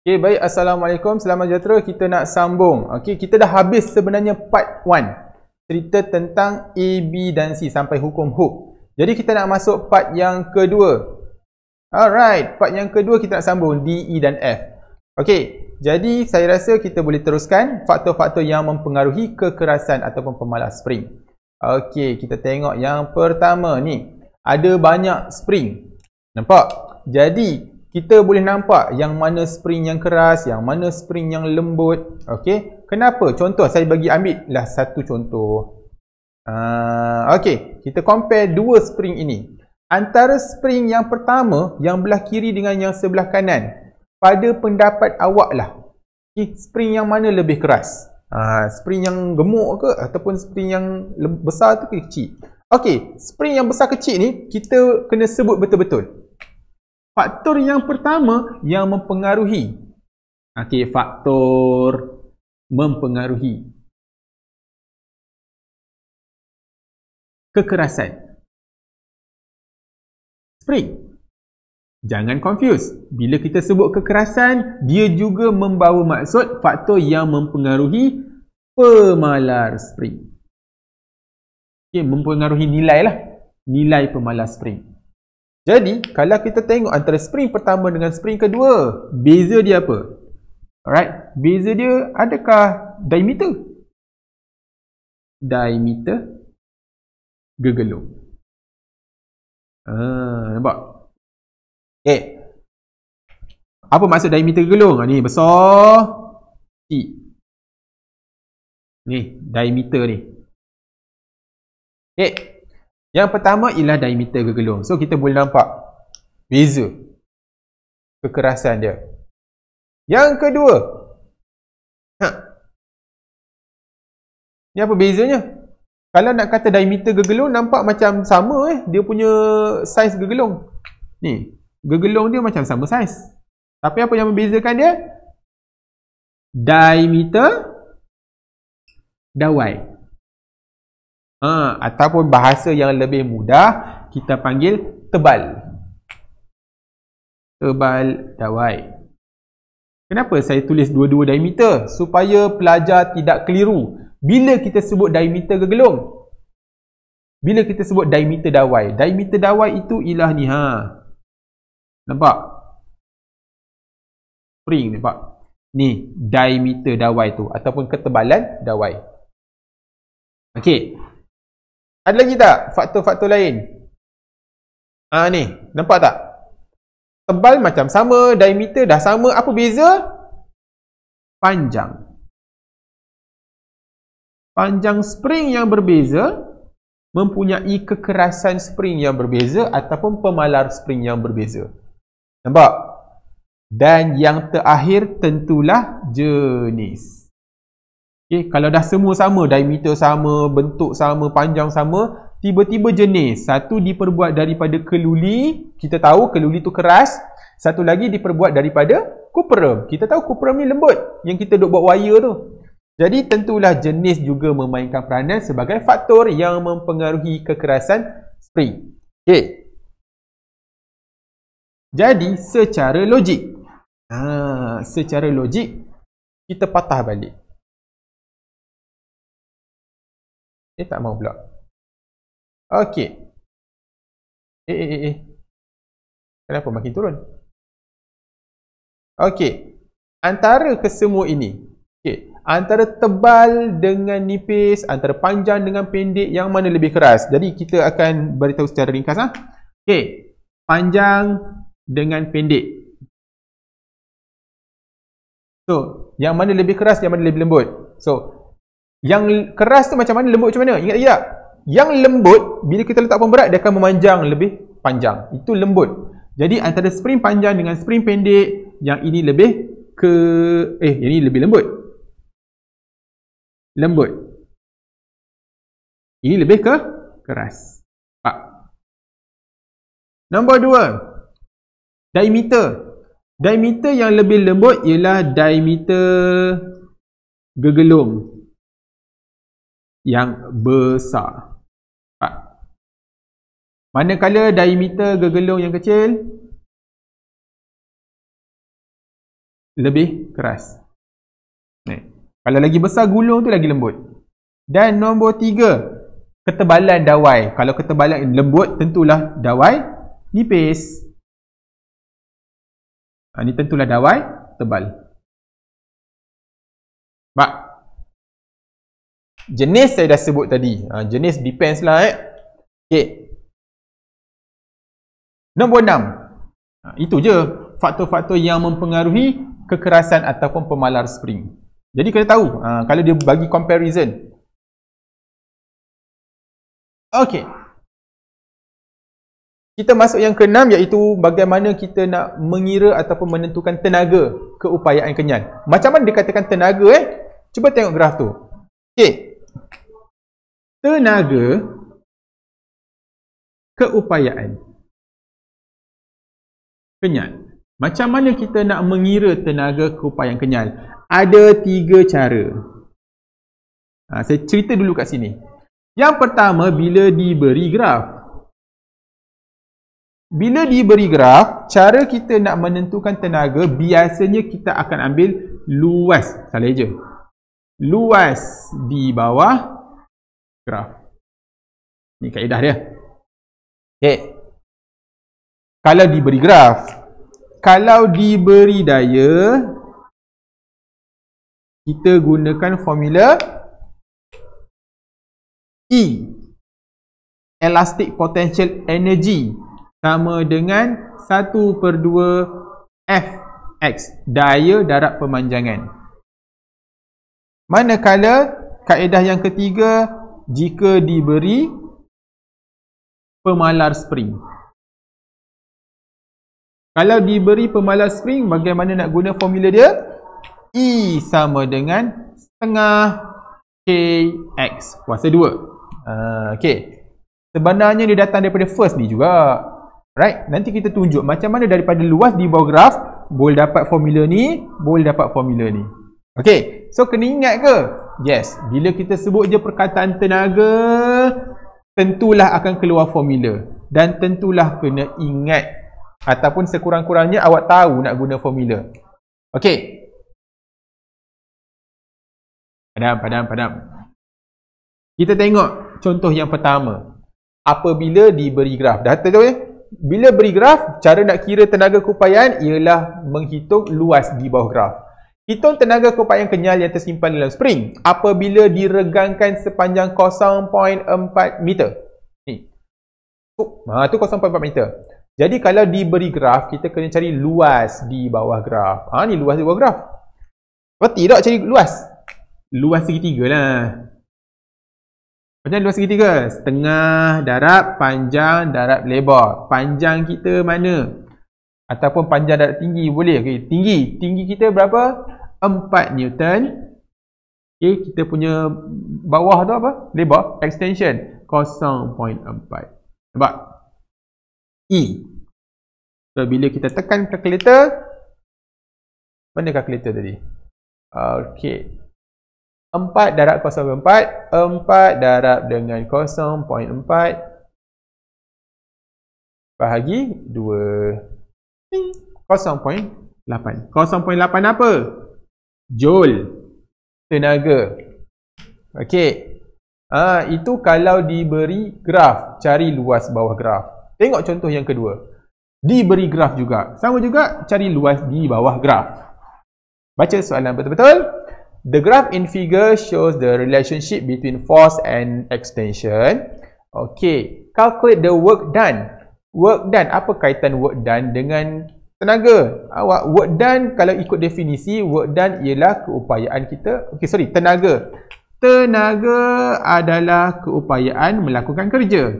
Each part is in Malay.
Okay baik assalamualaikum. Selamat sejahtera. Kita nak sambung. okay kita dah habis sebenarnya part 1. Cerita tentang A, B dan C sampai hukum hook. Jadi kita nak masuk part yang kedua. Alright, part yang kedua kita nak sambung D, E dan F. okay jadi saya rasa kita boleh teruskan faktor-faktor yang mempengaruhi kekerasan ataupun pemalas spring. okay kita tengok yang pertama ni. Ada banyak spring. Nampak? Jadi, kita boleh nampak yang mana spring yang keras, yang mana spring yang lembut. Okey. Kenapa? Contoh saya bagi ambil lah satu contoh. Uh, Okey, kita compare dua spring ini. Antara spring yang pertama, yang belah kiri dengan yang sebelah kanan. Pada pendapat awak lah. Okay, spring yang mana lebih keras? Uh, spring yang gemuk ke? Ataupun spring yang besar tu ke kecil? Okey, spring yang besar kecil ni, kita kena sebut betul-betul. Faktor yang pertama yang mempengaruhi. Okey, faktor mempengaruhi. Kekerasan. Spring. Jangan confuse. Bila kita sebut kekerasan, dia juga membawa maksud faktor yang mempengaruhi pemalar spring. Okay mempengaruhi nilai lah. Nilai pemalar spring. Jadi, kalau kita tengok antara spring pertama dengan spring kedua, beza dia apa? Alright, beza dia adakah diameter? Diameter gegelung. Ah, nampak? Okay. Eh, apa maksud diameter gegelung? Ah, ni besar. T. Ni, diameter ni. Okay. Eh, yang pertama ialah diameter gegelung, So kita boleh nampak beza kekerasan dia. Yang kedua. Ha. Ni apa bezanya? Kalau nak kata diameter gegelung nampak macam sama eh dia punya saiz gegelung. Ni, gegelung dia macam sama saiz. Tapi apa yang membezakan dia? Diameter dawai. Ha, ataupun bahasa yang lebih mudah kita panggil tebal. Tebal dawai. Kenapa saya tulis dua-dua diameter? Supaya pelajar tidak keliru. Bila kita sebut diameter ke Bila kita sebut diameter dawai? Diameter dawai itu ialah ni ha. Nampak? Spring nampak? Ni diameter dawai tu ataupun ketebalan dawai. Okey, ada lagi tak faktor-faktor lain? Ah ni, nampak tak? Tebal macam sama, diameter dah sama, apa beza? Panjang. Panjang spring yang berbeza mempunyai kekerasan spring yang berbeza ataupun pemalar spring yang berbeza. Nampak? Dan yang terakhir tentulah jenis. Okay, kalau dah semua sama, diameter sama, bentuk sama, panjang sama, tiba-tiba jenis. Satu diperbuat daripada keluli, kita tahu keluli tu keras. Satu lagi diperbuat daripada cuprum. Kita tahu cuprum ni lembut yang kita duk buat wire tu. Jadi tentulah jenis juga memainkan peranan sebagai faktor yang mempengaruhi kekerasan spring. Okay. Jadi secara logik. Ha, secara logik kita patah balik. Eh tak mau pula. Okey. Eh, eh eh eh. Kenapa makin turun? Okey. Antara kesemua ini. Okey. Antara tebal dengan nipis, antara panjang dengan pendek yang mana lebih keras? Jadi kita akan beritahu secara ringkas ah. Okey. Panjang dengan pendek. So, yang mana lebih keras, yang mana lebih lembut? So, yang keras tu macam mana? Lembut macam mana? Ingat lagi tak? Yang lembut, bila kita letak pemberat, dia akan memanjang lebih panjang. Itu lembut. Jadi antara spring panjang dengan spring pendek, yang ini lebih ke... Eh, yang ini lebih lembut. Lembut. Ini lebih ke keras. Pak. Nombor dua. Diameter. Diameter yang lebih lembut ialah diameter gegelung yang besar. Nampak? Manakala diameter gegelung yang kecil lebih keras. Nih. Kalau lagi besar gulung tu lagi lembut. Dan nombor tiga, ketebalan dawai. Kalau ketebalan lembut, tentulah dawai nipis. Ha, ini tentulah dawai tebal. Sebab jenis saya dah sebut tadi ha, jenis depends lah eh okay. nombor enam. ha, itu je faktor-faktor yang mempengaruhi kekerasan ataupun pemalar spring jadi kena tahu ha, kalau dia bagi comparison Okay, Kita masuk yang keenam iaitu bagaimana kita nak mengira ataupun menentukan tenaga keupayaan kenyal. Macam mana dikatakan tenaga eh? Cuba tengok graf tu. Okey, tenaga keupayaan kenyal macam mana kita nak mengira tenaga keupayaan kenyal ada tiga cara ha, saya cerita dulu kat sini yang pertama bila diberi graf bila diberi graf cara kita nak menentukan tenaga biasanya kita akan ambil luas salah je luas di bawah graf. Ini kaedah dia. Okey. Kalau diberi graf, kalau diberi daya kita gunakan formula E elastic potential energy sama dengan 1 per 2 Fx daya darab pemanjangan manakala kaedah yang ketiga jika diberi pemalar spring. Kalau diberi pemalar spring, bagaimana nak guna formula dia? E sama dengan setengah KX kuasa 2. Uh, ah, okay. Sebenarnya dia datang daripada first ni juga. Right? Nanti kita tunjuk macam mana daripada luas di bawah graf, boleh dapat formula ni, boleh dapat formula ni. Okay. So, kena ingat ke? Yes, bila kita sebut je perkataan tenaga, tentulah akan keluar formula dan tentulah kena ingat ataupun sekurang-kurangnya awak tahu nak guna formula. Okey. Padam, padam, padam. Kita tengok contoh yang pertama. Apabila diberi graf. Dah tahu ya? Bila beri graf, cara nak kira tenaga keupayaan ialah menghitung luas di bawah graf. Hitung tenaga yang kenyal yang tersimpan dalam spring apabila diregangkan sepanjang 0.4 meter. Ni. Oh, ha, tu 0.4 meter. Jadi kalau diberi graf, kita kena cari luas di bawah graf. Ha, ni luas di bawah graf. Berarti tak cari luas? Luas segitiga lah. Macam luas segitiga? Setengah darab, panjang darab lebar. Panjang kita mana? Ataupun panjang darab tinggi boleh? Okay. Tinggi. Tinggi kita berapa? Empat Newton okay, kita punya bawah tu apa? lebar extension 0.4 nampak? E so bila kita tekan calculator mana calculator tadi? ok 4 darab 0.4 4 darab dengan 0.4 bahagi 2 0.8 0.8 apa? Jol tenaga. Okey. Ah ha, itu kalau diberi graf, cari luas bawah graf. Tengok contoh yang kedua. Diberi graf juga. Sama juga cari luas di bawah graf. Baca soalan betul-betul. The graph in figure shows the relationship between force and extension. Okay, calculate the work done. Work done apa kaitan work done dengan tenaga awak ah, work done kalau ikut definisi work done ialah keupayaan kita okey sorry tenaga tenaga adalah keupayaan melakukan kerja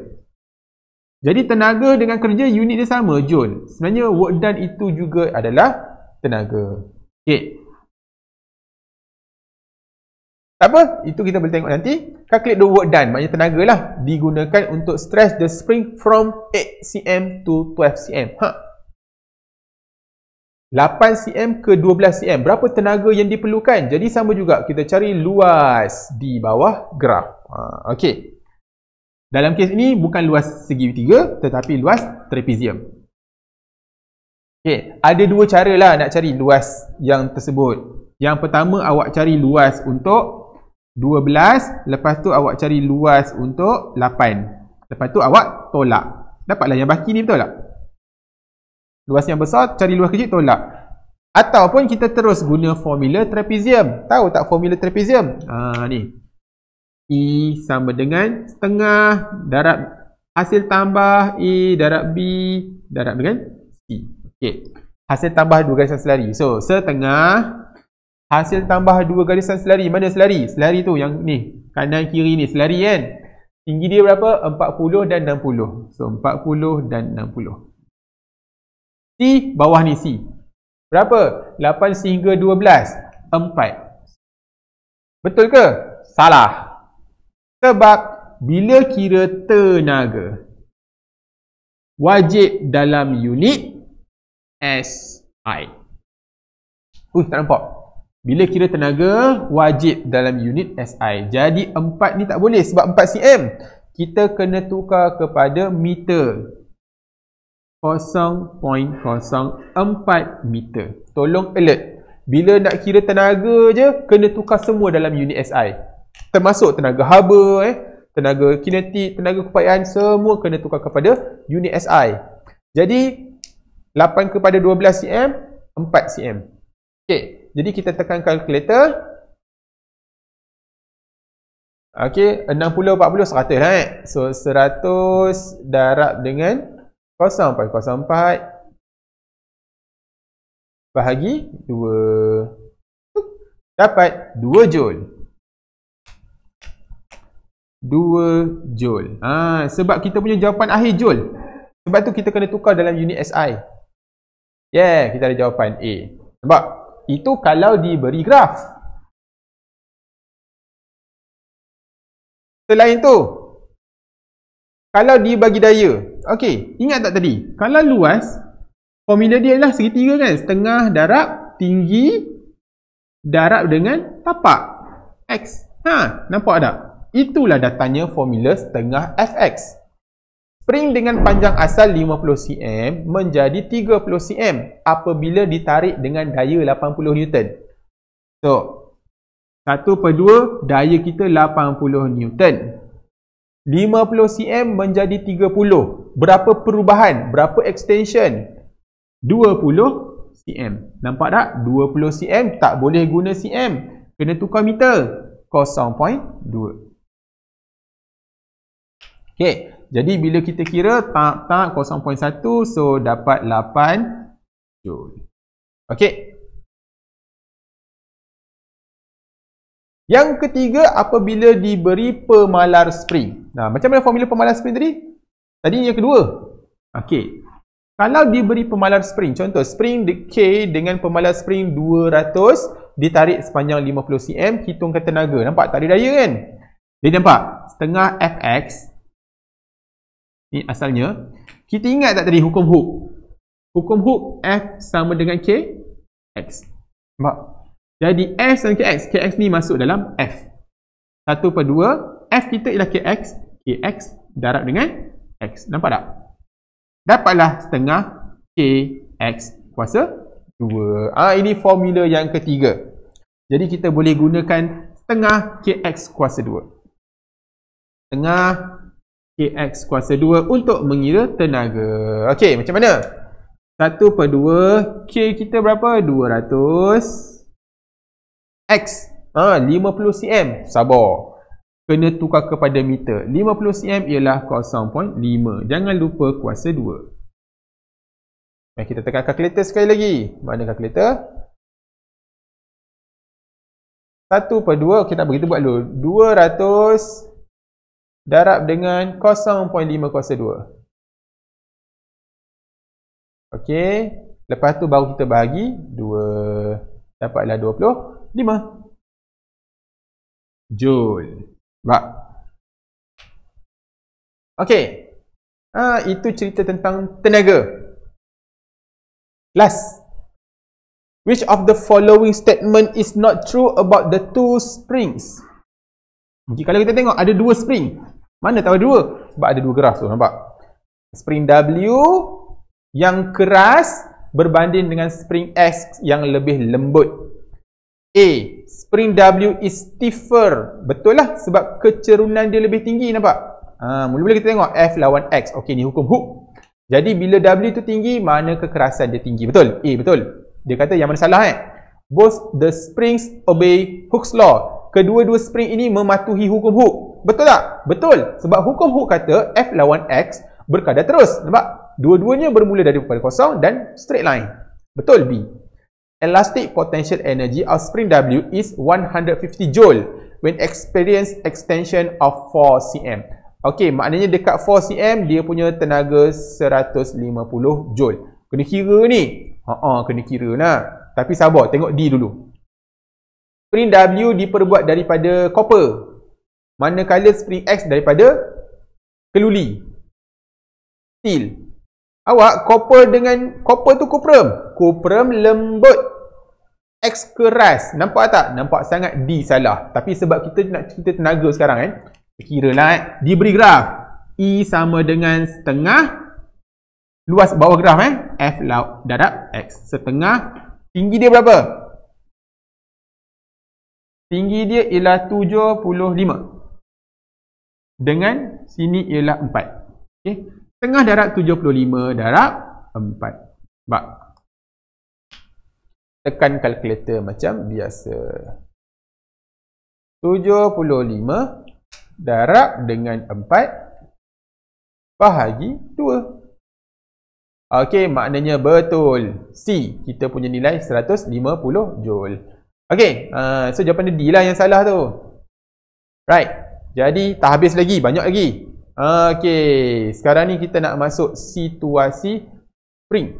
jadi tenaga dengan kerja unit dia sama jun sebenarnya work done itu juga adalah tenaga okey tak apa itu kita boleh tengok nanti calculate the work done maknanya tenagalah digunakan untuk stretch the spring from 8 cm to 12 cm ha 8cm ke 12cm berapa tenaga yang diperlukan jadi sama juga kita cari luas di bawah graf ha, ok dalam kes ini bukan luas segi tiga tetapi luas trapezium ok ada dua cara lah nak cari luas yang tersebut yang pertama awak cari luas untuk 12 lepas tu awak cari luas untuk 8 lepas tu awak tolak dapatlah yang baki ni betul tak Luas yang besar, cari luas kecil, tolak. Ataupun kita terus guna formula trapezium. Tahu tak formula trapezium? Ha, ni. E sama dengan setengah darab hasil tambah E darab B darab dengan C. Okey. Hasil tambah dua garisan selari. So, setengah hasil tambah dua garisan selari. Mana selari? Selari tu yang ni. Kanan kiri ni selari kan? Tinggi dia berapa? 40 dan 60. So, 40 dan 60. T bawah ni C. Berapa? 8 sehingga 12. 4. Betul ke? Salah. Sebab bila kira tenaga wajib dalam unit SI. Uh, tak nampak. Bila kira tenaga wajib dalam unit SI. Jadi 4 ni tak boleh sebab 4 cm. Kita kena tukar kepada meter. 0.04 meter. Tolong alert. Bila nak kira tenaga je, kena tukar semua dalam unit SI. Termasuk tenaga haba, eh, tenaga kinetik, tenaga kepayaan, semua kena tukar kepada unit SI. Jadi, 8 kepada 12 cm, 4 cm. Okay. Jadi, kita tekan kalkulator. Okay, 60, 40, 100 lah eh. So, 100 darab dengan 40. 0.04 bahagi dua dapat dua joule dua joule ha, sebab kita punya jawapan akhir joule sebab tu kita kena tukar dalam unit SI yeah kita ada jawapan A sebab itu kalau diberi graf selain tu kalau dia bagi daya okey ingat tak tadi kalau luas formula dia ialah segitiga kan setengah darab tinggi darab dengan tapak x ha nampak tak itulah datanya formula setengah fx spring dengan panjang asal 50 cm menjadi 30 cm apabila ditarik dengan daya 80 newton so 1 per 2 daya kita 80 newton 50 cm menjadi 30. Berapa perubahan? Berapa extension? 20 cm. Nampak tak? 20 cm tak boleh guna cm. Kena tukar meter. 0.2. Okay. Jadi bila kita kira tak tak 0.1 so dapat 8 joule. Okay. Yang ketiga apabila diberi pemalar spring. Nah, macam mana formula pemalar spring tadi? Tadi yang kedua. Okey. Kalau diberi pemalar spring, contoh spring K dengan pemalar spring 200 ditarik sepanjang 50 cm, hitungkan tenaga. Nampak tarik daya kan? Dia nampak setengah Fx Ini asalnya kita ingat tak tadi hukum hook? Hukum hook F sama dengan K X. Nampak? Jadi S dan KX, KX ni masuk dalam F. 1 per 2, F kita ialah KX, KX darab dengan X. Nampak tak? Dapatlah setengah KX kuasa 2. Ah ha, Ini formula yang ketiga. Jadi kita boleh gunakan setengah KX kuasa 2. Setengah KX kuasa 2 untuk mengira tenaga. Okey, macam mana? 1 per 2, K kita berapa? 200 X ha, 50 cm sabar kena tukar kepada meter 50 cm ialah 0.5 jangan lupa kuasa 2 Mari kita tekan kalkulator sekali lagi mana kalkulator 1 per 2 ok tak apa buat dulu 200 darab dengan 0.5 kuasa 2 Okey. lepas tu baru kita bagi 2 dapatlah 20 lima. Joule. Sebab. Okey. Ha, itu cerita tentang tenaga. Last. Which of the following statement is not true about the two springs? Okay, kalau kita tengok ada dua spring. Mana tahu dua? Sebab ada dua keras tu nampak. Spring W yang keras berbanding dengan spring X yang lebih lembut. A. Spring W is stiffer. Betul lah sebab kecerunan dia lebih tinggi nampak? Ha, mula-mula ha, kita tengok F lawan X. Okey ni hukum hook. Jadi bila W tu tinggi, mana kekerasan dia tinggi? Betul? A betul. Dia kata yang mana salah eh? Both the springs obey Hooke's law. Kedua-dua spring ini mematuhi hukum hook. Betul tak? Betul. Sebab hukum hook kata F lawan X berkadar terus. Nampak? Dua-duanya bermula daripada kosong dan straight line. Betul B? elastic potential energy of spring W is 150 Joule when experience extension of 4 cm. Okey, maknanya dekat 4 cm dia punya tenaga 150 Joule. Kena kira ni. Ha ah, kena kira nah. Tapi sabar, tengok D dulu. Spring W diperbuat daripada copper. Manakala spring X daripada keluli. Steel. Awak copper dengan copper tu kuprum. Kuprum lembut. X keras. Nampak tak? Nampak sangat D salah. Tapi sebab kita nak cerita tenaga sekarang kan. Eh? Kira lah eh. beri graf. E sama dengan setengah. Luas bawah graf eh. F laut darab X. Setengah. Tinggi dia berapa? Tinggi dia ialah 75. Dengan sini ialah 4. Okay. Tengah darab 75 darab 4. Sebab tekan kalkulator macam biasa. 75 darab dengan 4 bahagi 2. Okey, maknanya betul. C, kita punya nilai 150 joule. Okey, uh, so jawapan dia D lah yang salah tu. Right. Jadi, tak habis lagi. Banyak lagi. Okey, sekarang ni kita nak masuk situasi spring.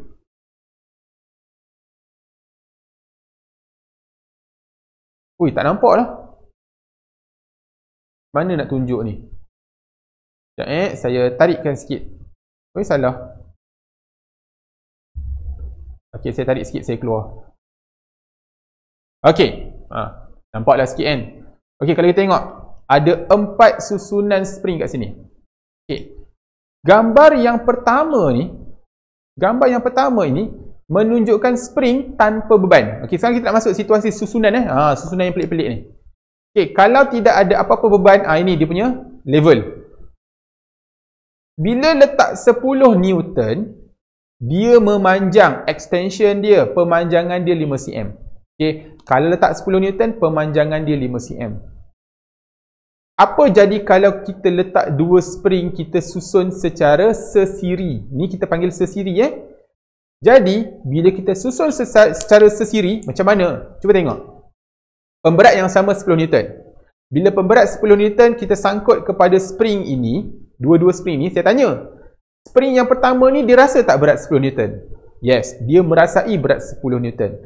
Ui, tak nampak lah. Mana nak tunjuk ni? Sekejap eh, saya tarikkan sikit. Ui, salah. Okey, saya tarik sikit, saya keluar. Okey, ha, nampak lah sikit kan? Okey, kalau kita tengok, ada empat susunan spring kat sini. Okay. Gambar yang pertama ni, gambar yang pertama ini menunjukkan spring tanpa beban. Okey, sekarang kita nak masuk situasi susunan eh. Ha, susunan yang pelik-pelik ni. Okey, kalau tidak ada apa-apa beban, ah ini dia punya level. Bila letak 10 Newton, dia memanjang extension dia, pemanjangan dia 5 cm. Okey, kalau letak 10 Newton, pemanjangan dia 5 cm. Apa jadi kalau kita letak dua spring kita susun secara sesiri? Ni kita panggil sesiri eh. Jadi, bila kita susun secara sesiri, macam mana? Cuba tengok. Pemberat yang sama 10 Newton. Bila pemberat 10 Newton kita sangkut kepada spring ini, dua-dua spring ini. saya tanya. Spring yang pertama ni dia rasa tak berat 10 Newton? Yes, dia merasai berat 10 Newton.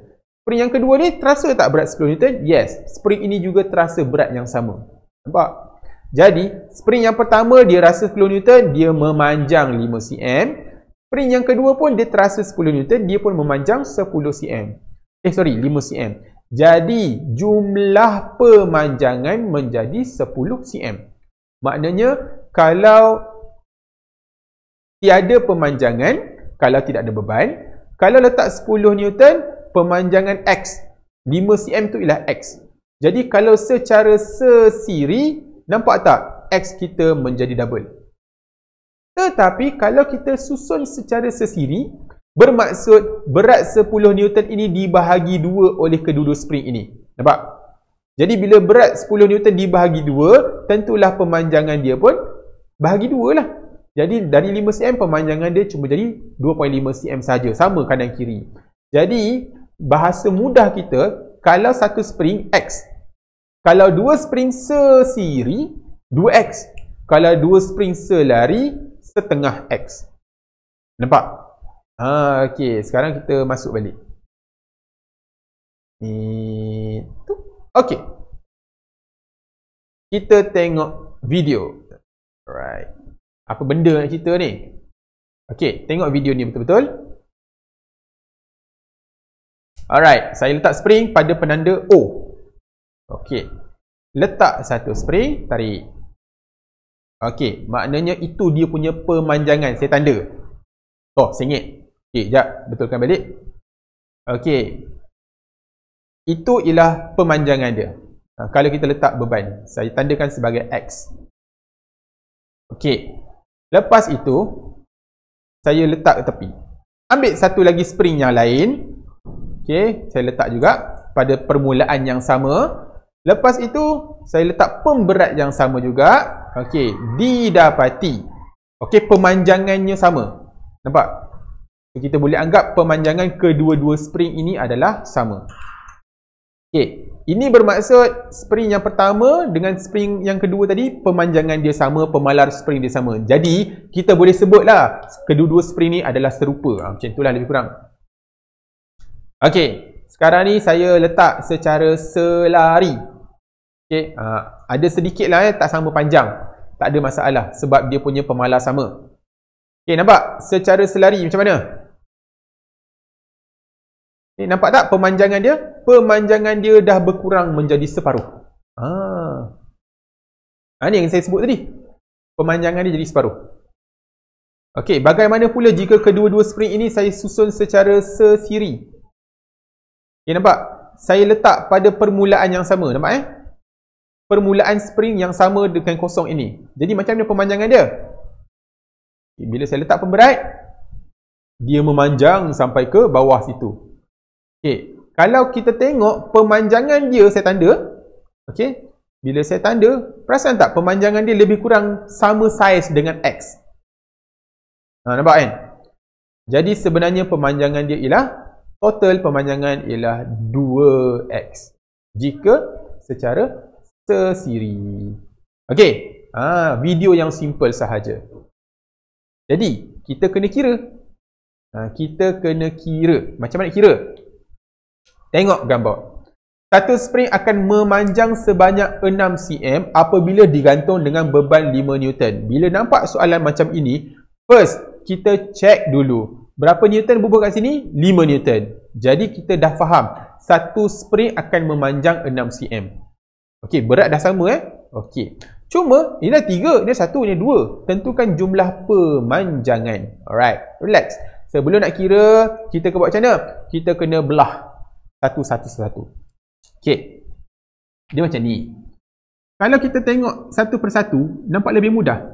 Spring yang kedua ni terasa tak berat 10 Newton? Yes, spring ini juga terasa berat yang sama. Nampak? Jadi, spring yang pertama dia rasa 10 Newton, dia memanjang 5 cm. Spring yang kedua pun dia terasa 10 Newton, dia pun memanjang 10 cm. Eh, sorry, 5 cm. Jadi, jumlah pemanjangan menjadi 10 cm. Maknanya, kalau tiada pemanjangan, kalau tidak ada beban, kalau letak 10 Newton, pemanjangan X. 5 cm tu ialah X. Jadi kalau secara sesiri, nampak tak X kita menjadi double. Tetapi kalau kita susun secara sesiri, bermaksud berat 10 Newton ini dibahagi 2 oleh kedua-dua spring ini. Nampak? Jadi bila berat 10 Newton dibahagi 2, tentulah pemanjangan dia pun bahagi 2 lah. Jadi dari 5 cm pemanjangan dia cuma jadi 2.5 cm saja sama kanan kiri. Jadi bahasa mudah kita kalau satu spring x kalau dua spring sesiri 2x kalau dua spring selari setengah x nampak ha okey sekarang kita masuk balik itu okey kita tengok video alright apa benda nak cerita ni okey tengok video ni betul-betul Alright, saya letak spring pada penanda O. Okey. Letak satu spring, tarik. Okey, maknanya itu dia punya pemanjangan. Saya tanda. Oh, sengit. Okey, jap. Betulkan balik. Okey. Itu ialah pemanjangan dia. Ha, kalau kita letak beban, saya tandakan sebagai X. Okey. Lepas itu, saya letak ke tepi. Ambil satu lagi spring yang lain. Okey, saya letak juga pada permulaan yang sama. Lepas itu, saya letak pemberat yang sama juga. Okey, didapati. Okey, pemanjangannya sama. Nampak? Kita boleh anggap pemanjangan kedua-dua spring ini adalah sama. Okey, ini bermaksud spring yang pertama dengan spring yang kedua tadi, pemanjangan dia sama, pemalar spring dia sama. Jadi, kita boleh sebutlah kedua-dua spring ini adalah serupa. Ha, macam itulah lebih kurang. Okey, sekarang ni saya letak secara selari. Okey, uh, ada sedikit lah eh, tak sama panjang. Tak ada masalah sebab dia punya pemalas sama. Okey, nampak? Secara selari macam mana? Okay, nampak tak pemanjangan dia? Pemanjangan dia dah berkurang menjadi separuh. Ah. Ha, ah, ini yang saya sebut tadi. Pemanjangan dia jadi separuh. Okey, bagaimana pula jika kedua-dua spring ini saya susun secara sesiri? Okay, nampak? Saya letak pada permulaan yang sama. Nampak eh? Permulaan spring yang sama dengan kosong ini. Jadi, macam mana pemanjangan dia? Okay, bila saya letak pemberat, dia memanjang sampai ke bawah situ. Okay. Kalau kita tengok pemanjangan dia, saya tanda. Okay. Bila saya tanda, perasan tak pemanjangan dia lebih kurang sama saiz dengan X? Ha, nampak kan? Jadi sebenarnya pemanjangan dia ialah total pemanjangan ialah 2x jika secara sesiri. Okey, ah video yang simple sahaja. Jadi, kita kena kira. Ha, kita kena kira. Macam mana kira? Tengok gambar. Satu spring akan memanjang sebanyak 6 cm apabila digantung dengan beban 5 Newton. Bila nampak soalan macam ini, first kita check dulu Berapa Newton bubuh kat sini? 5 Newton. Jadi kita dah faham. Satu spring akan memanjang 6 cm. Okey, berat dah sama eh. Okey. Cuma, ini dah 3, ini dah 1, ini dah 2. Tentukan jumlah pemanjangan. Alright, relax. Sebelum nak kira, kita ke buat macam mana? Kita kena belah. Satu, satu, satu. Okey. Dia macam ni. Kalau kita tengok satu persatu, nampak lebih mudah.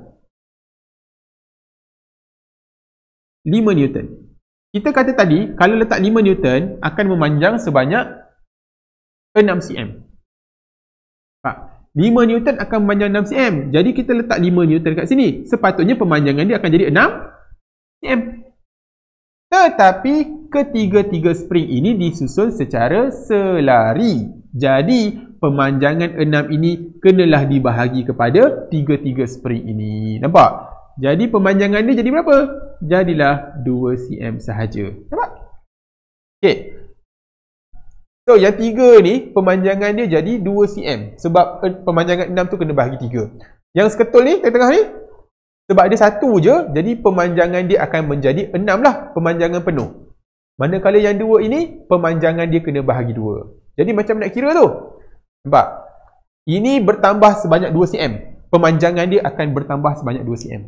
5 Newton. Kita kata tadi, kalau letak 5 Newton, akan memanjang sebanyak 6 cm. Pak, 5 Newton akan memanjang 6 cm. Jadi kita letak 5 Newton kat sini. Sepatutnya pemanjangan dia akan jadi 6 cm. Tetapi ketiga-tiga spring ini disusun secara selari. Jadi pemanjangan 6 ini kenalah dibahagi kepada tiga-tiga spring ini. Nampak? Jadi pemanjangan dia jadi berapa? Jadilah 2 cm sahaja. Nampak? Okey. So yang tiga ni pemanjangan dia jadi 2 cm sebab eh, pemanjangan enam tu kena bahagi tiga. Yang seketul ni tengah tengah ni sebab dia satu je jadi pemanjangan dia akan menjadi enam lah pemanjangan penuh. Manakala yang dua ini pemanjangan dia kena bahagi dua. Jadi macam nak kira tu? Nampak? Ini bertambah sebanyak 2 cm. Pemanjangan dia akan bertambah sebanyak 2 cm.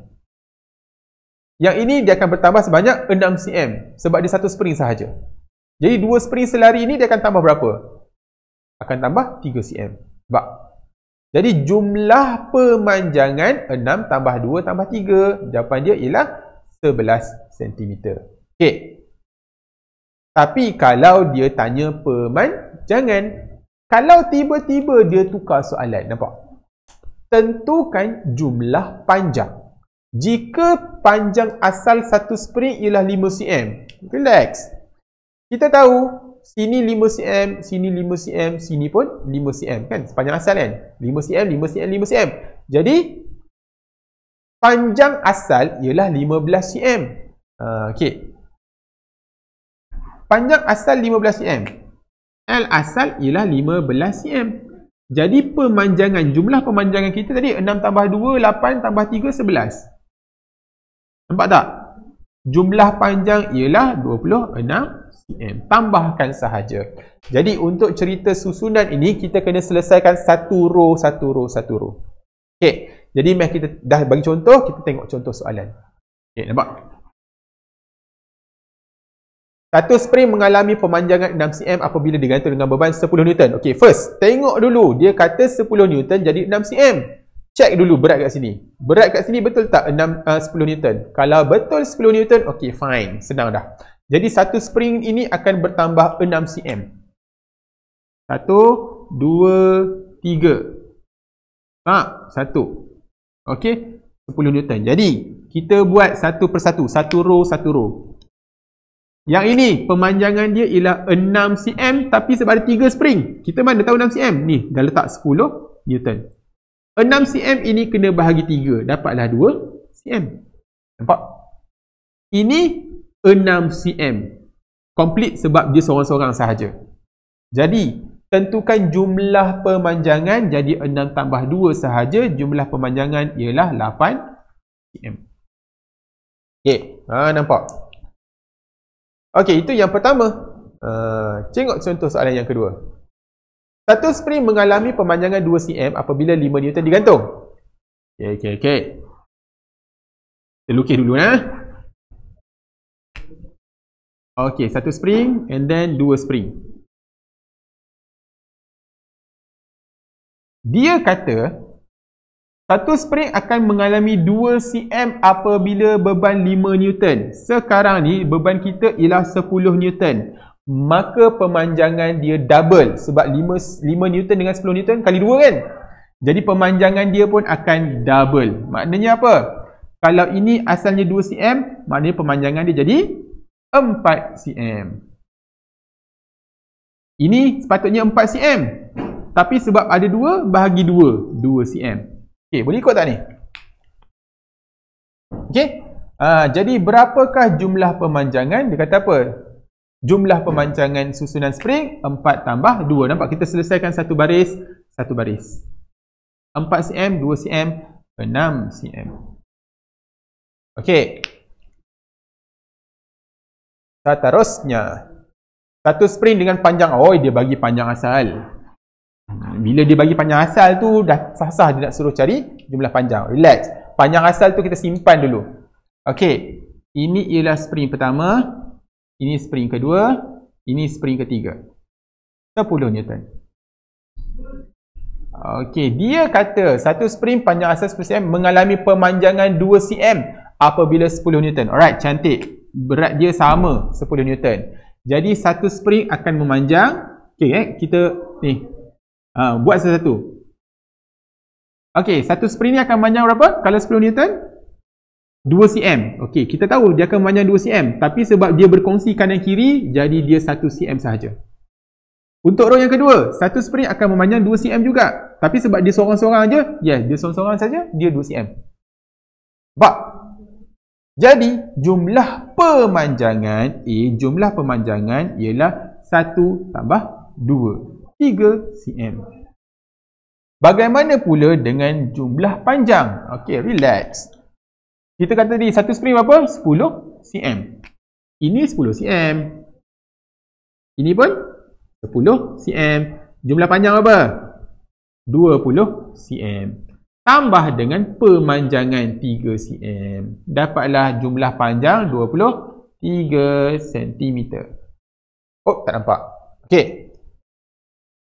Yang ini dia akan bertambah sebanyak 6 cm sebab dia satu spring sahaja. Jadi dua spring selari ini dia akan tambah berapa? Akan tambah 3 cm. Sebab jadi jumlah pemanjangan 6 tambah 2 tambah 3. Jawapan dia ialah 11 cm. Okey. Tapi kalau dia tanya pemanjangan, kalau tiba-tiba dia tukar soalan, nampak? Tentukan jumlah panjang. Jika panjang asal satu spring ialah 5 cm. Relax. Kita tahu sini 5 cm, sini 5 cm, sini pun 5 cm kan? Sepanjang asal kan? 5 cm, 5 cm, 5 cm. Jadi panjang asal ialah 15 cm. Ha, okay. Panjang asal 15 cm. L asal ialah 15 cm. Jadi pemanjangan, jumlah pemanjangan kita tadi 6 tambah 2, 8 tambah 3, 11. Nampak tak? Jumlah panjang ialah 26 cm. Tambahkan sahaja. Jadi untuk cerita susunan ini, kita kena selesaikan satu row, satu row, satu row. Okey. Jadi mari kita dah bagi contoh, kita tengok contoh soalan. Okey, nampak? Satu spring mengalami pemanjangan 6 cm apabila digantung dengan beban 10 Newton. Okey, first, tengok dulu. Dia kata 10 Newton jadi 6 cm. Check dulu berat kat sini. Berat kat sini betul tak 6, uh, 10 Newton? Kalau betul 10 Newton, okay fine. Senang dah. Jadi satu spring ini akan bertambah 6 cm. Satu, dua, tiga. Tak, ha, satu. Okay, 10 Newton. Jadi, kita buat satu persatu. Satu row, satu row. Yang ini, pemanjangan dia ialah 6 cm tapi sebab ada 3 spring. Kita mana tahu 6 cm? Ni, dah letak 10 Newton. 6 cm ini kena bahagi 3 dapatlah 2 cm nampak ini 6 cm complete sebab dia seorang-seorang sahaja jadi tentukan jumlah pemanjangan jadi 6 tambah 2 sahaja jumlah pemanjangan ialah 8 cm Okey, ha, nampak Okey, itu yang pertama uh, ha, Cengok contoh soalan yang kedua satu spring mengalami pemanjangan 2 cm apabila 5 newton digantung. Okey, okey, okey. Kita lukis dulu, nah. Ha? Okey, satu spring and then dua spring. Dia kata, satu spring akan mengalami 2 cm apabila beban 5 newton. Sekarang ni, beban kita ialah 10 newton maka pemanjangan dia double sebab 5 5 Newton dengan 10 Newton kali 2 kan jadi pemanjangan dia pun akan double maknanya apa kalau ini asalnya 2 cm maknanya pemanjangan dia jadi 4 cm ini sepatutnya 4 cm tapi sebab ada 2 bahagi 2 2 cm okey boleh ikut tak ni okey uh, jadi berapakah jumlah pemanjangan dia kata apa jumlah pemancangan susunan spring 4 tambah 2 nampak kita selesaikan satu baris satu baris 4 cm 2 cm 6 cm okey seterusnya satu spring dengan panjang oh dia bagi panjang asal hmm, bila dia bagi panjang asal tu dah sah-sah dia nak suruh cari jumlah panjang relax panjang asal tu kita simpan dulu okey ini ialah spring pertama ini spring kedua, ini spring ketiga. 10 Newton. Okey, dia kata satu spring panjang asas 10 cm mengalami pemanjangan 2 cm apabila 10 Newton. Alright, cantik. Berat dia sama 10 Newton. Jadi satu spring akan memanjang. Okey, eh, kita ni. Uh, buat satu-satu. Okey, satu spring ni akan panjang berapa kalau 10 Newton? 2 cm. Okey, kita tahu dia akan panjang 2 cm, tapi sebab dia berkongsi kanan kiri, jadi dia 1 cm sahaja. Untuk row yang kedua, satu spring akan memanjang 2 cm juga. Tapi sebab dia seorang-seorang aja, yes, dia seorang-seorang saja, dia 2 cm. Bak. Jadi, jumlah pemanjangan A, jumlah pemanjangan ialah 1 tambah 2. 3 cm. Bagaimana pula dengan jumlah panjang? Okey, relax. Kita kata tadi satu spring berapa? 10 cm. Ini 10 cm. Ini pun 10 cm. Jumlah panjang berapa? 20 cm. Tambah dengan pemanjangan 3 cm. Dapatlah jumlah panjang 23 cm. Oh, tak nampak. Okay.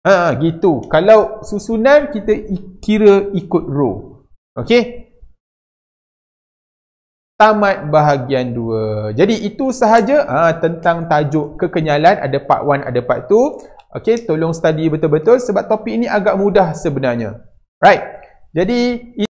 Ha, ah, gitu. Kalau susunan kita kira ikut row. okay? tamat bahagian 2. Jadi itu sahaja ha, tentang tajuk kekenyalan ada part 1 ada part 2. Okey tolong study betul-betul sebab topik ini agak mudah sebenarnya. Right. Jadi